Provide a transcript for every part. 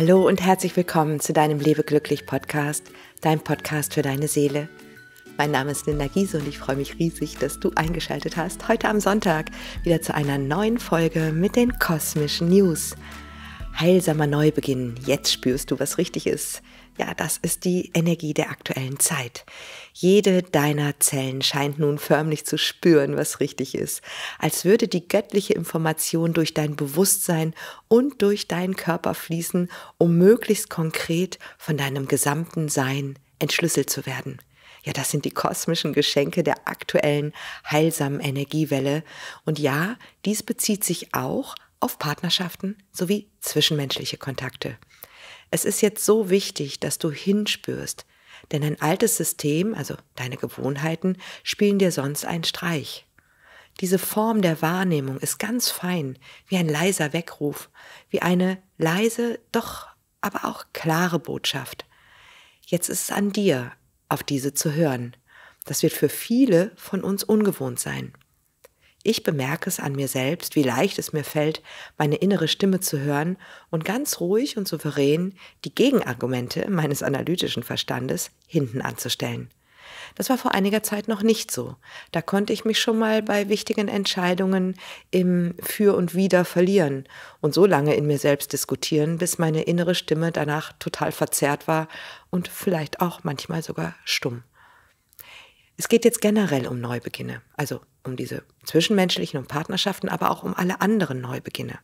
Hallo und herzlich willkommen zu deinem Lebe glücklich Podcast, dein Podcast für deine Seele. Mein Name ist Linda Giese und ich freue mich riesig, dass du eingeschaltet hast. Heute am Sonntag wieder zu einer neuen Folge mit den kosmischen News. Heilsamer Neubeginn. Jetzt spürst du, was richtig ist. Ja, das ist die Energie der aktuellen Zeit. Jede deiner Zellen scheint nun förmlich zu spüren, was richtig ist, als würde die göttliche Information durch dein Bewusstsein und durch deinen Körper fließen, um möglichst konkret von deinem gesamten Sein entschlüsselt zu werden. Ja, das sind die kosmischen Geschenke der aktuellen heilsamen Energiewelle. Und ja, dies bezieht sich auch auf Partnerschaften sowie zwischenmenschliche Kontakte. Es ist jetzt so wichtig, dass du hinspürst, denn dein altes System, also deine Gewohnheiten, spielen dir sonst einen Streich. Diese Form der Wahrnehmung ist ganz fein, wie ein leiser Weckruf, wie eine leise, doch aber auch klare Botschaft. Jetzt ist es an dir, auf diese zu hören. Das wird für viele von uns ungewohnt sein. Ich bemerke es an mir selbst, wie leicht es mir fällt, meine innere Stimme zu hören und ganz ruhig und souverän die Gegenargumente meines analytischen Verstandes hinten anzustellen. Das war vor einiger Zeit noch nicht so. Da konnte ich mich schon mal bei wichtigen Entscheidungen im Für und Wider verlieren und so lange in mir selbst diskutieren, bis meine innere Stimme danach total verzerrt war und vielleicht auch manchmal sogar stumm. Es geht jetzt generell um Neubeginne, also um diese zwischenmenschlichen und Partnerschaften, aber auch um alle anderen Neubeginne.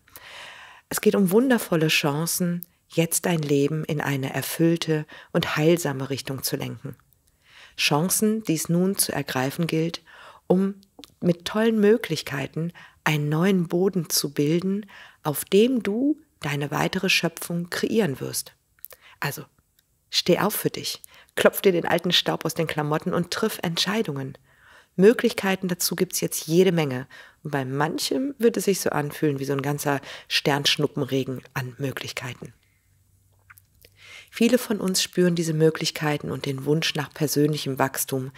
Es geht um wundervolle Chancen, jetzt dein Leben in eine erfüllte und heilsame Richtung zu lenken. Chancen, die es nun zu ergreifen gilt, um mit tollen Möglichkeiten einen neuen Boden zu bilden, auf dem du deine weitere Schöpfung kreieren wirst. Also Steh auf für dich, klopf dir den alten Staub aus den Klamotten und triff Entscheidungen. Möglichkeiten dazu gibt es jetzt jede Menge. Und bei manchem wird es sich so anfühlen wie so ein ganzer Sternschnuppenregen an Möglichkeiten. Viele von uns spüren diese Möglichkeiten und den Wunsch nach persönlichem Wachstum.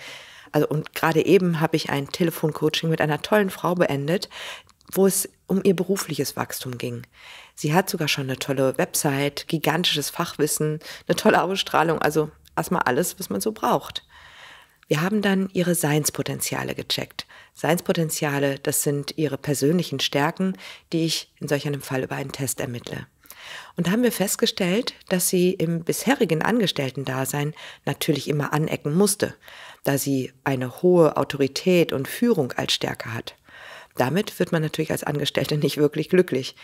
Also und gerade eben habe ich ein Telefoncoaching mit einer tollen Frau beendet, wo es um ihr berufliches Wachstum ging. Sie hat sogar schon eine tolle Website, gigantisches Fachwissen, eine tolle Ausstrahlung, also erstmal alles, was man so braucht. Wir haben dann ihre Seinspotenziale gecheckt. Seinspotenziale, das sind ihre persönlichen Stärken, die ich in solch einem Fall über einen Test ermittle. Und da haben wir festgestellt, dass sie im bisherigen Angestellten-Dasein natürlich immer anecken musste, da sie eine hohe Autorität und Führung als Stärke hat. Damit wird man natürlich als Angestellte nicht wirklich glücklich.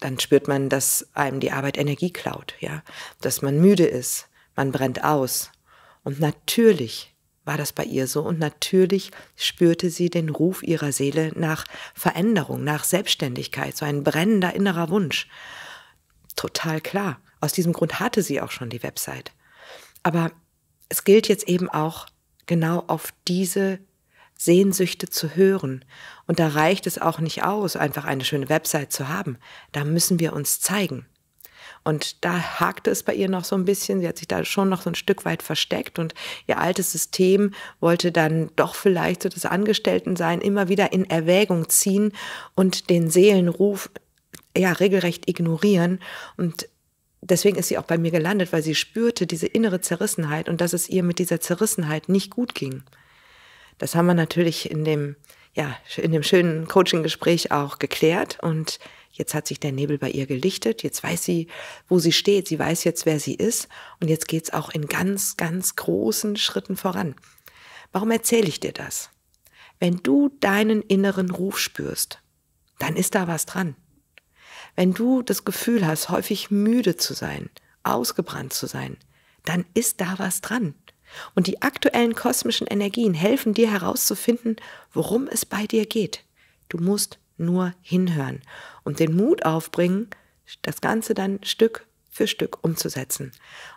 Dann spürt man, dass einem die Arbeit Energie klaut, ja, dass man müde ist, man brennt aus. Und natürlich war das bei ihr so und natürlich spürte sie den Ruf ihrer Seele nach Veränderung, nach Selbstständigkeit, so ein brennender innerer Wunsch. Total klar. Aus diesem Grund hatte sie auch schon die Website. Aber es gilt jetzt eben auch genau auf diese Sehnsüchte zu hören. Und da reicht es auch nicht aus, einfach eine schöne Website zu haben. Da müssen wir uns zeigen. Und da hakte es bei ihr noch so ein bisschen. Sie hat sich da schon noch so ein Stück weit versteckt und ihr altes System wollte dann doch vielleicht so das Angestelltensein immer wieder in Erwägung ziehen und den Seelenruf ja regelrecht ignorieren. Und deswegen ist sie auch bei mir gelandet, weil sie spürte diese innere Zerrissenheit und dass es ihr mit dieser Zerrissenheit nicht gut ging. Das haben wir natürlich in dem, ja, in dem schönen Coaching-Gespräch auch geklärt und jetzt hat sich der Nebel bei ihr gelichtet, jetzt weiß sie, wo sie steht, sie weiß jetzt, wer sie ist und jetzt geht's auch in ganz, ganz großen Schritten voran. Warum erzähle ich dir das? Wenn du deinen inneren Ruf spürst, dann ist da was dran. Wenn du das Gefühl hast, häufig müde zu sein, ausgebrannt zu sein, dann ist da was dran. Und die aktuellen kosmischen Energien helfen dir herauszufinden, worum es bei dir geht. Du musst nur hinhören und den Mut aufbringen, das Ganze dann Stück für Stück umzusetzen.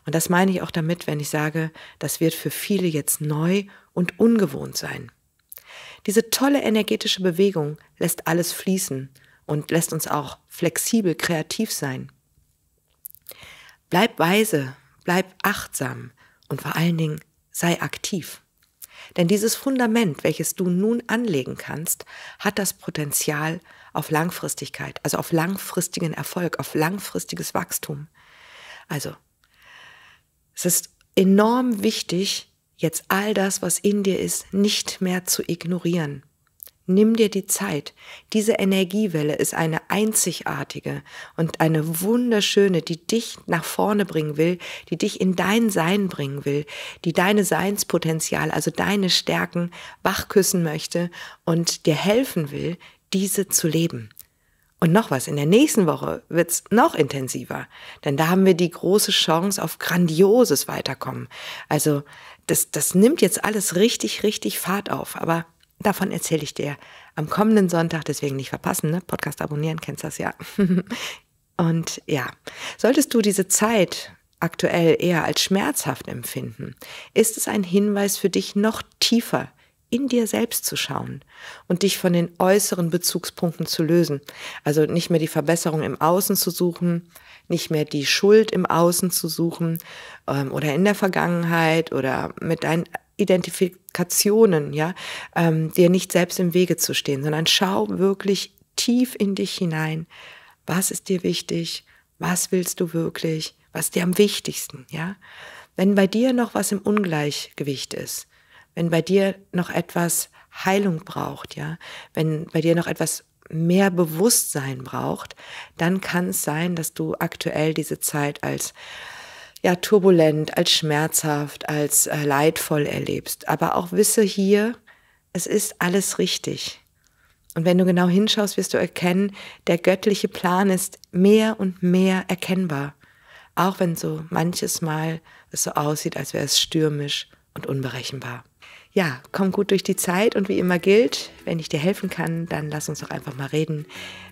Und das meine ich auch damit, wenn ich sage, das wird für viele jetzt neu und ungewohnt sein. Diese tolle energetische Bewegung lässt alles fließen und lässt uns auch flexibel kreativ sein. Bleib weise, bleib achtsam und vor allen Dingen sei aktiv. Denn dieses Fundament, welches du nun anlegen kannst, hat das Potenzial auf Langfristigkeit, also auf langfristigen Erfolg, auf langfristiges Wachstum. Also, es ist enorm wichtig, jetzt all das, was in dir ist, nicht mehr zu ignorieren, Nimm dir die Zeit. Diese Energiewelle ist eine einzigartige und eine wunderschöne, die dich nach vorne bringen will, die dich in dein Sein bringen will, die deine Seinspotenzial, also deine Stärken wachküssen möchte und dir helfen will, diese zu leben. Und noch was, in der nächsten Woche wird's noch intensiver, denn da haben wir die große Chance auf grandioses Weiterkommen. Also das, das nimmt jetzt alles richtig, richtig Fahrt auf, aber Davon erzähle ich dir am kommenden Sonntag, deswegen nicht verpassen, ne? Podcast abonnieren, kennst das ja. Und ja, solltest du diese Zeit aktuell eher als schmerzhaft empfinden, ist es ein Hinweis für dich, noch tiefer in dir selbst zu schauen und dich von den äußeren Bezugspunkten zu lösen. Also nicht mehr die Verbesserung im Außen zu suchen, nicht mehr die Schuld im Außen zu suchen ähm, oder in der Vergangenheit oder mit deinen Identifikationen, ja, ähm, dir nicht selbst im Wege zu stehen, sondern schau wirklich tief in dich hinein. Was ist dir wichtig? Was willst du wirklich? Was ist dir am wichtigsten, ja? Wenn bei dir noch was im Ungleichgewicht ist, wenn bei dir noch etwas Heilung braucht, ja, wenn bei dir noch etwas mehr Bewusstsein braucht, dann kann es sein, dass du aktuell diese Zeit als ja turbulent, als schmerzhaft, als äh, leidvoll erlebst. Aber auch wisse hier, es ist alles richtig. Und wenn du genau hinschaust, wirst du erkennen, der göttliche Plan ist mehr und mehr erkennbar. Auch wenn so manches Mal es so aussieht, als wäre es stürmisch und unberechenbar. Ja, komm gut durch die Zeit und wie immer gilt, wenn ich dir helfen kann, dann lass uns doch einfach mal reden.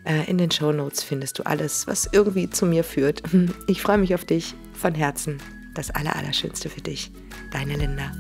Äh, in den Show Notes findest du alles, was irgendwie zu mir führt. Ich freue mich auf dich von Herzen das Allerallerschönste für dich. Deine Linda.